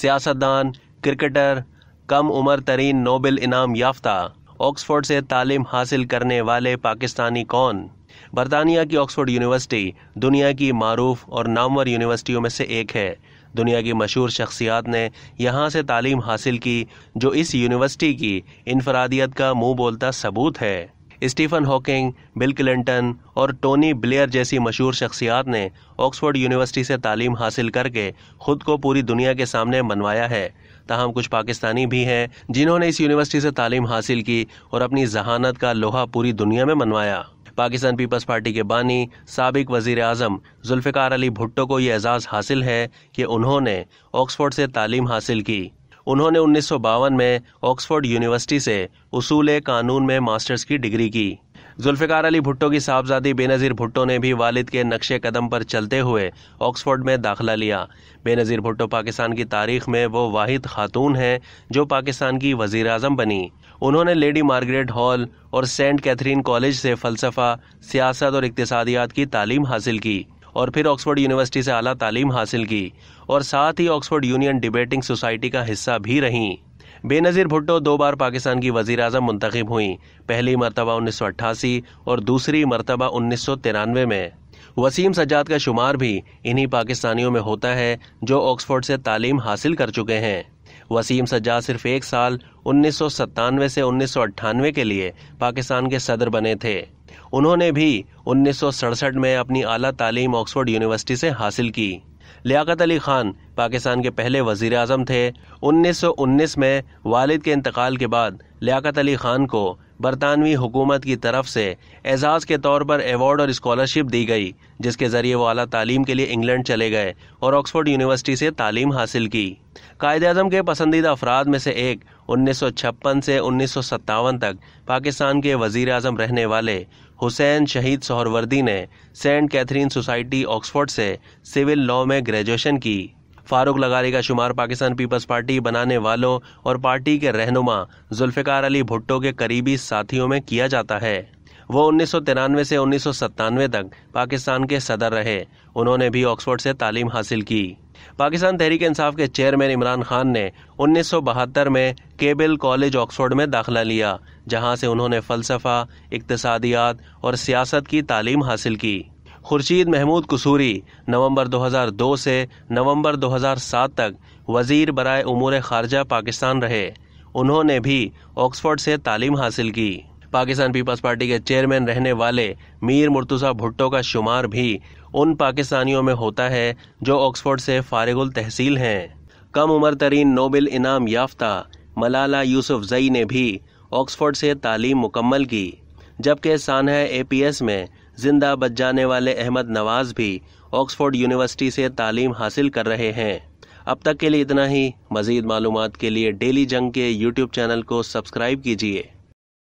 सियासतदान क्रिकेटर कम उम्र तरीन नोबेल इनाम याफ्ता ऑक्सफोर्ड से तालीम हासिल करने वाले पाकिस्तानी कौन बरतानिया की ऑक्सफोर्ड यूनिवर्सिटी दुनिया की मरूफ और नामवर यूनिवर्सिटियों में से एक है दुनिया की मशहूर शख्सियात ने यहाँ से तालीम हासिल की जो इस यूनिवर्सिटी की इनफरादियत का मुंह बोलता सबूत है स्टीफन हॉकिंग बिल क्लिंटन और टोनी ब्लेयर जैसी मशहूर शख्सियात ने ऑक्सफोर्ड यूनिवर्सिटी से तालीम हासिल करके ख़ुद को पूरी दुनिया के सामने मनवाया है तहम कुछ पाकिस्तानी भी हैं जिन्होंने इस यूनिवर्सिटी से तालीम हासिल की और अपनी जहानत का लोहा पूरी दुनिया में मनवाया पाकिस्तान पीपल्स पार्टी के बानी सबक वजीर अजम जुल्फ़िकार अली भुट्टो को ये एजाज़ हासिल है कि उन्होंने ऑक्सफोर्ड से तालीम हासिल की उन्होंने उन्नीस में ऑक्सफोर्ड यूनिवर्सिटी से उसूल कानून में मास्टर्स की डिग्री की जुल्फ़िकार अली भुट्टो की साहबजादी बेनज़ीर भुट्टो ने भी वालिद के नक्शे कदम पर चलते हुए ऑक्सफोर्ड में दाखला लिया बेनज़ीर भुट्टो पाकिस्तान की तारीख में वो वाहिद खातून हैं जो पाकिस्तान की वज़ी अजम बनी उन्होंने लेडी मार्गरेट हॉल और सेंट कैथरीन कॉलेज से फ़लसफ़ा सियासत और इकतसादियात की तालीम हासिल की और फिर ऑक्सफोर्ड यूनिवर्सिटी से आला तालीम हासिल की और साथ ही ऑक्सफोर्ड यूनियन डिबेटिंग सोसाइटी का हिस्सा भी रहीं बेनज़ीर भुट्टो दो बार पाकिस्तान की वजी अजम मंतखब हुई पहली मरतबा उन्नीस और दूसरी मरतबा उन्नीस में वसीम सज्जाद का शुमार भी इन्हीं पाकिस्तानियों में होता है जो ऑक्सफोर्ड से तालीम हासिल कर चुके हैं वसीम सज्जाद सिर्फ एक साल उन्नीस से उन्नीस के लिए पाकिस्तान के सदर बने थे उन्होंने भी उन्नीस में अपनी आला तालीम ऑक्सफोर्ड यूनिवर्सिटी से हासिल की लियाकत अली खान पाकिस्तान के पहले वजीर अजम थे 1919 में वालिद के इंतकाल के बाद लियाकत अली खान को बरतानवी हुकूमत की तरफ से एजाज़ के तौर पर एवॉर्ड और स्कॉलरशिप दी गई जिसके ज़रिए वो अली तालीम के लिए इंग्लैंड चले गए और ऑक्सफोर्ड यूनिवर्सिटी से तालीम हासिल की कायद अजम के पसंदीदा अफराद में से एक उन्नीस सौ छप्पन से उन्नीस सौ सत्तावन तक पाकिस्तान के वजीर अजम रहने वाले हुसैन शहीद सोहरवर्दी ने सेंट कैथरीन सोसाइटी ऑक्सफोर्ड से सिविल लॉ में ग्रेजुएशन की फारूक लगारी का शुमार पाकिस्तान पीपल्स पार्टी बनाने वालों और पार्टी के रहनुमा जुल्फ़िकार अली भुट्टो के करीबी साथियों में किया जाता है वो उन्नीस से उन्नीस तक पाकिस्तान के सदर रहे उन्होंने भी ऑक्सफोर्ड से तालीम हासिल की पाकिस्तान तहरीक इंसाफ के चेयरमैन इमरान खान ने बहत्तर में केबल कॉलेज ऑक्सफोर्ड में दाखिला लिया जहां से उन्होंने फ़लसफ़ा इकतसादियात और सियासत की तालीम हासिल की खुर्शीद महमूद कसूरी नवंबर 2002 से नवंबर 2007 तक वज़ीर बरए उमूर खारजा पाकिस्तान रहे उन्होंने भी ऑक्सफोर्ड से तालीम हासिल की पाकिस्तान पीपल्स पार्टी के चेयरमैन रहने वाले मीर मुर्तज़ा भुट्टो का शुमार भी उन पाकिस्तानियों में होता है जो ऑक्सफोर्ड से फारिगुल तहसील हैं कम उम्र तरीन नोबेल इनाम याफ्ता मलाला यूसुफ जई ने भी ऑक्सफोर्ड से तालीम मुकम्मल की जबकि सानह ए पी एस में जिंदा बच जाने वाले अहमद नवाज भी ऑक्सफोर्ड यूनिवर्सिटी से तालीम हासिल कर रहे हैं अब तक के लिए इतना ही मज़ीद मालूम के लिए डेली जंग के यूट्यूब चैनल को सब्सक्राइब कीजिए